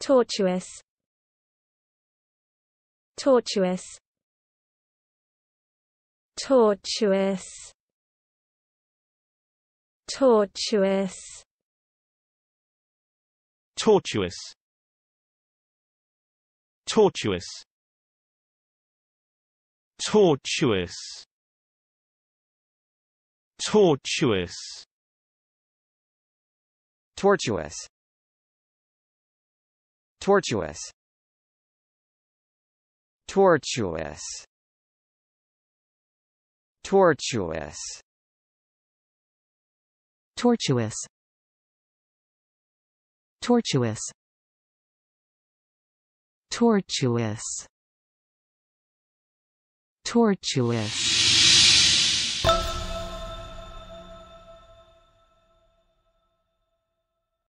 tortuous tortuous tortuous tortuous tortuous tortuous tortuous tortuous tortuous Tortuous Tortuous Tortuous Tortuous Tortuous Tortuous Tortuous